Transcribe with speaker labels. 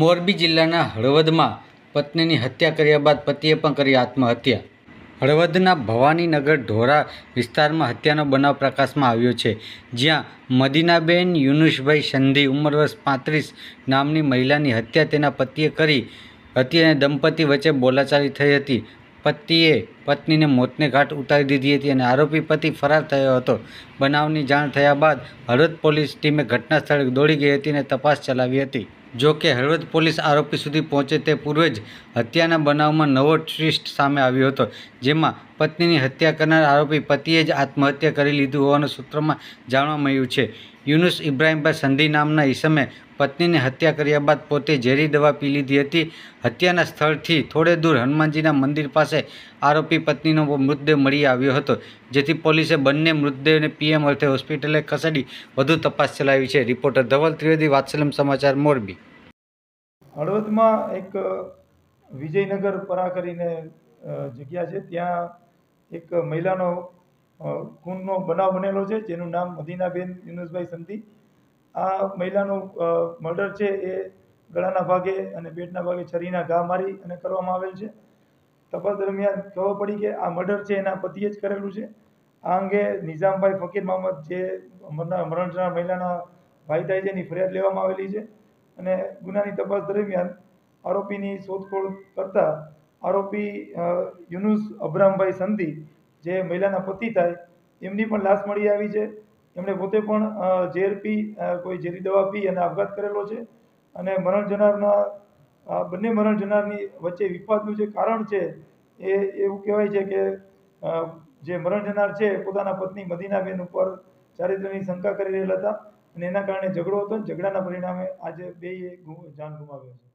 Speaker 1: મોરબી જિલ્લાના હળવદમાં પત્નીની હત્યા કર્યા બાદ પતિએ પણ કરી આત્મહત્યા હળવદના ભવાનીનગર ઢોરા વિસ્તારમાં હત્યાનો બનાવ પ્રકાશમાં આવ્યો છે જ્યાં મદીનાબેન યુનુષભાઈ સંધી ઉંમર વર્ષ પાંત્રીસ નામની મહિલાની હત્યા તેના પતિએ કરી હતી અને દંપતી વચ્ચે બોલાચાલી થઈ હતી પતિએ પત્નીને મોતને ઘાટ ઉતારી દીધી હતી અને આરોપી પતિ ફરાર થયો હતો બનાવની જાણ થયા બાદ હળવદ પોલીસ ટીમે ઘટના સ્થળે દોડી ગઈ હતી અને તપાસ ચલાવી હતી જો કે હળવદ પોલીસ આરોપી સુધી પહોંચે તે પૂર્વે જ હત્યાના બનાવમાં નવો ટ્વિસ્ટ સામે આવ્યો હતો જેમાં પત્નીની હત્યા કરનાર આરોપી પતિએ જ આત્મહત્યા કરી લીધું હોવાનું સૂત્રોમાં જાણવા મળ્યું છે યુનુસ ઇબ્રાહીમભાઈ સંધિ નામના ઈસમે પત્નીની હત્યા કર્યા બાદ પોતે ઝેરી દવા પી લીધી હતી હત્યાના સ્થળથી થોડે દૂર હનુમાનજીના મંદિર પાસે આરોપી પત્નીનો મૃતદેહ મળી આવ્યો હતો જેથી પોલીસે બંને મૃતદેહને પીએમ અર્થે હોસ્પિટલે ખસેડી વધુ તપાસ ચલાવી છે રિપોર્ટર ધવલ ત્રિવેદી વાત્સલમ સમાચાર મોરબી
Speaker 2: હળવદમાં એક વિજયનગર પરા કરીને જગ્યા છે ત્યાં એક મહિલાનો ખૂનનો બનાવ બનેલો છે જેનું નામ મદીનાબેન યુનુસભાઈ સંધી આ મહિલાનું મર્ડર છે એ ગળાના ભાગે અને પેટના ભાગે છરીના ઘા મારી અને કરવામાં આવેલ છે તપાસ દરમિયાન ખબર પડી કે આ મર્ડર છે એના પતિએ જ કરેલું છે આ અંગે નિઝામભાઈ ફકીર મહમદ જે મરણ મહિલાના ભાઈ થાય છે એની ફરિયાદ લેવામાં આવેલી છે અને ગુનાની તપાસ દરમિયાન આરોપીની શોધખોળ કરતા આરોપી યુનુસ અબ્રામભાઈ સંધી જે મહિલાના પતિ થાય એમની પણ લાશ મળી આવી છે એમણે પોતે પણ ઝેર પી કોઈ ઝેરી દવા પી અને આપઘાત કરેલો છે અને મરણ જનારના બંને મરણ જનારની વચ્ચે વિવાદનું જે કારણ છે એ એવું કહેવાય છે કે જે મરણ જનાર છે પોતાના પત્ની મદીનાબેન ઉપર ચારિત્રની શંકા કરી રહેલા હતા અને એના કારણે ઝઘડો હતો ઝઘડાના પરિણામે આજે બેએ જાન ગુમાવ્યો છે